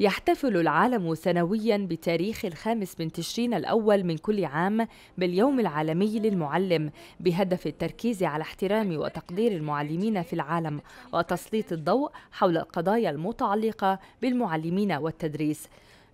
يحتفل العالم سنويا بتاريخ الخامس من تشرين الأول من كل عام باليوم العالمي للمعلم بهدف التركيز على احترام وتقدير المعلمين في العالم وتسليط الضوء حول القضايا المتعلقة بالمعلمين والتدريس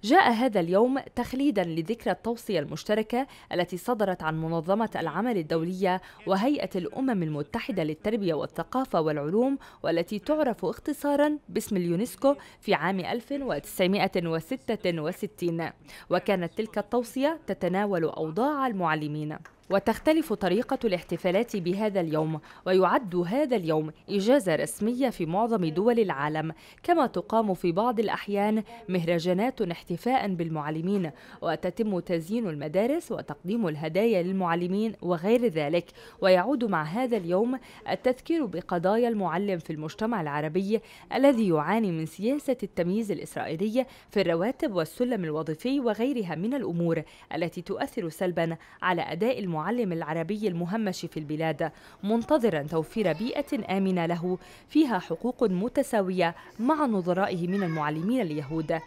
جاء هذا اليوم تخليدا لذكرى التوصية المشتركة التي صدرت عن منظمة العمل الدولية وهيئة الأمم المتحدة للتربية والثقافة والعلوم والتي تعرف اختصارا باسم اليونسكو في عام 1966 وكانت تلك التوصية تتناول أوضاع المعلمين وتختلف طريقة الاحتفالات بهذا اليوم ويعد هذا اليوم إجازة رسمية في معظم دول العالم كما تقام في بعض الأحيان مهرجانات احتفاء بالمعلمين وتتم تزيين المدارس وتقديم الهدايا للمعلمين وغير ذلك ويعود مع هذا اليوم التذكير بقضايا المعلم في المجتمع العربي الذي يعاني من سياسة التمييز الإسرائيلية في الرواتب والسلم الوظيفي وغيرها من الأمور التي تؤثر سلبا على أداء المعلمين المعلم العربي المهمش في البلاد منتظرا توفير بيئة آمنة له فيها حقوق متساوية مع نظرائه من المعلمين اليهود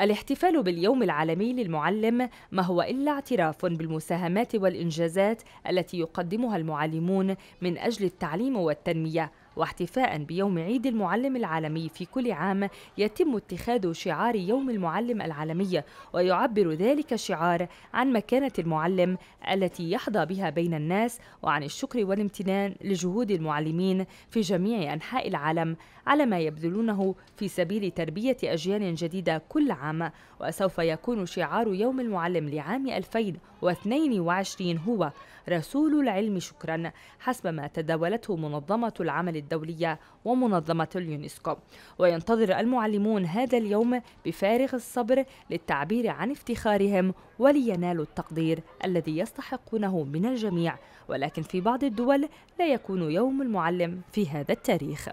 الاحتفال باليوم العالمي للمعلم ما هو إلا اعتراف بالمساهمات والإنجازات التي يقدمها المعلمون من أجل التعليم والتنمية واحتفاء بيوم عيد المعلم العالمي في كل عام يتم اتخاذ شعار يوم المعلم العالمي ويعبر ذلك الشعار عن مكانة المعلم التي يحظى بها بين الناس وعن الشكر والامتنان لجهود المعلمين في جميع أنحاء العالم على ما يبذلونه في سبيل تربية أجيال جديدة كل عام وسوف يكون شعار يوم المعلم لعام 2022 هو رسول العلم شكرا حسب ما تداولته منظمة العمل الدولية ومنظمة اليونسكو وينتظر المعلمون هذا اليوم بفارغ الصبر للتعبير عن افتخارهم ولينالوا التقدير الذي يستحقونه من الجميع ولكن في بعض الدول لا يكون يوم المعلم في هذا التاريخ